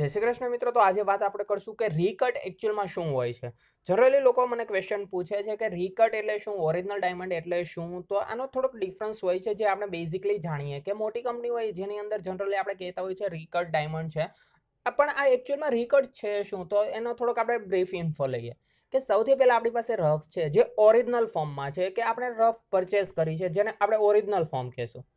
જય શ્રી કૃષ્ણ મિત્રો તો આજે વાત આપણે કરશું કે રીકટ એકચ્યુઅલમાં શું હોય છે જનરલી લોકો મને ક્વેશ્ચન પૂછે છે કે રીકટ એટલે શું ઓરિજિનલ ડાયમંડ એટલે શું તો આનો થોડોક ડિફરન્સ હોય છે જે આપણે બેઝિકલી જાણીએ કે મોટી કંપની હોય જેની અંદર જનરલી આપણે કહેતા હોય છે રીકટ ડાયમંડ છે પણ આ એકચ્યુઅલમાં રીકટ છે શું તો એનો થોડોક આપણે બ્રીફ ઇન્ફો લઈએ કે સૌથી પહેલાં આપણી પાસે રફ છે જે ઓરિજિનલ ફોર્મમાં છે કે આપણે રફ પરચેસ કરી છે જેને આપણે ઓરિજિનલ ફોર્મ કહેશું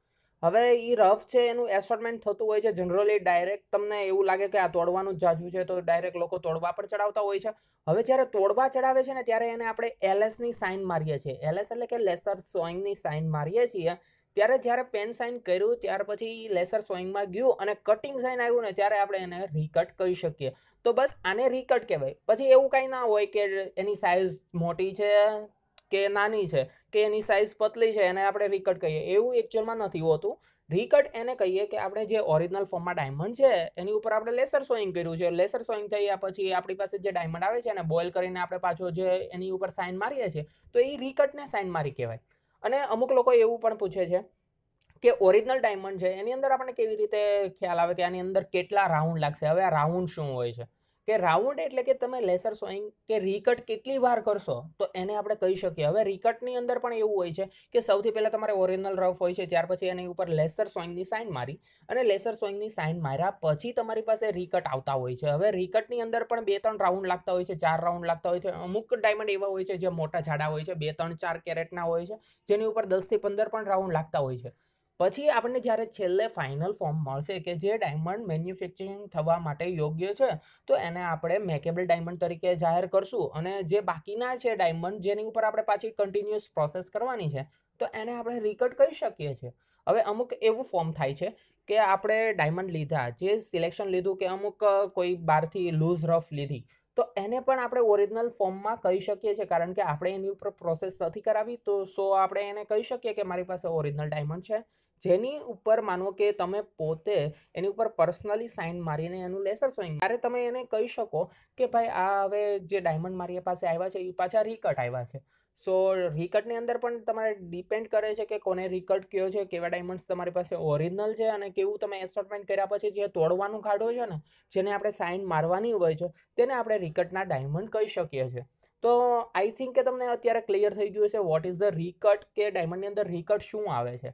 હવે એ રફ છે એનું એસોર્ટમેન્ટ થતું હોય છે જનરલી ડાયરેક્ટ તમને એવું લાગે કે આ તોડવાનું જાજુ છે તો ડાયરેક્ટ લોકો તોડવા પર ચડાવતા હોય છે હવે જ્યારે તોડવા ચડાવે છે ને ત્યારે એને આપણે એલએસની સાઇન મારીએ છીએ એલએસ એટલે કે લેસર સોઈંગની સાઇન મારીએ છીએ ત્યારે જ્યારે પેન સાઇન કર્યું ત્યાર પછી લેસર સોઈંગમાં ગયું અને કટિંગ સાઇન આવ્યું ને ત્યારે આપણે એને રીકટ કહી શકીએ તો બસ આને રીકટ કહેવાય પછી એવું કાંઈ ના હોય કે એની સાઇઝ મોટી છે કે નાની છે કે એની સાઇઝ પતલી છે એને આપણે રીકટ કહીએ એવું એકચ્યુઅલમાં નથી હોતું રીકટ એને કહીએ કે આપણે જે ઓરિજિનલ ફોર્મમાં ડાયમંડ છે એની ઉપર આપણે લેસર સોઈંગ કર્યું છે લેસર સોઈંગ થયા પછી આપણી પાસે જે ડાયમંડ આવે છે એને બોઇલ કરીને આપણે પાછો જે એની ઉપર સાઇન મારીએ છીએ તો એ રીકટને સાઇન મારી કહેવાય અને અમુક લોકો એવું પણ પૂછે છે કે ઓરિજિનલ ડાયમંડ છે એની અંદર આપણને કેવી રીતે ખ્યાલ આવે કે આની અંદર કેટલા રાઉન્ડ લાગશે હવે આ રાઉન્ડ શું હોય છે કે રાઉન્ડ એટલે કે તમે લેસર સોઈંગ કે રીકટ કેટલી વાર કરશો તો એને આપણે કહી શકીએ હવે રીકટની અંદર પણ એવું હોય છે કે સૌથી પહેલાં તમારે ઓરિજિનલ રફ હોય છે ત્યાર પછી એની ઉપર લેસર સોઈંગની સાઇન મારી અને લેસર સોઈંગની સાઇન માર્યા પછી તમારી પાસે રીકટ આવતા હોય છે હવે રીકટની અંદર પણ બે ત્રણ રાઉન્ડ લાગતા હોય છે ચાર રાઉન્ડ લાગતા હોય છે અમુક ડાયમંડ એવા હોય છે જે મોટા ઝાડા હોય છે બે ત્રણ ચાર કેરેટના હોય છે જેની ઉપર દસથી પંદર પણ રાઉન્ડ લાગતા હોય છે પછી આપણને જ્યારે છેલ્લે ફાઇનલ ફોર્મ મળશે કે જે ડાયમંડ મેન્યુફેક્ચરિંગ થવા માટે યોગ્ય છે તો એને આપણે મેકેબલ ડાયમંડ તરીકે જાહેર કરશું અને જે બાકીના છે ડાયમંડ જેની ઉપર આપણે પાછી કન્ટિન્યુઅસ પ્રોસેસ કરવાની છે તો એને આપણે રિકટ કરી શકીએ છીએ હવે અમુક એવું ફોર્મ થાય છે કે આપણે ડાયમંડ લીધા જે સિલેક્શન લીધું કે અમુક કોઈ બહારથી લૂઝ રફ લીધી તો એને પણ આપણે ઓરિજિનલ ફોર્મમાં કહી શકીએ છીએ કારણ કે આપણે એની ઉપર પ્રોસેસ નથી કરાવી તો સો આપણે એને કહી શકીએ કે મારી પાસે ઓરિજિનલ ડાયમંડ છે જેની ઉપર માનો કે તમે પોતે એની ઉપર પર્સનલી સાઇન મારીને એનું લેસર સોઈંગ ત્યારે તમે એને કહી શકો કે ભાઈ આ હવે જે ડાયમંડ મારી પાસે આવ્યા છે એ પાછા રીકટ આવ્યા છે સો રિકટની અંદર પણ તમારે ડિપેન્ડ કરે છે કે કોને રિકટ કયો છે કેવા ડાયમંડ્સ તમારી પાસે ઓરિજિનલ છે અને કેવું તમે એસોર્ટમેન્ટ કર્યા પછી જે તોડવાનું કાઢો છે ને જેને આપણે સાઇન મારવાની હોય છે તેને આપણે રિકટના ડાયમંડ કહી શકીએ છીએ તો આઈ થિંક કે તમને અત્યારે ક્લિયર થઈ ગયું છે વોટ ઇઝ ધ રીકટ કે ડાયમંડની અંદર રીકટ શું આવે છે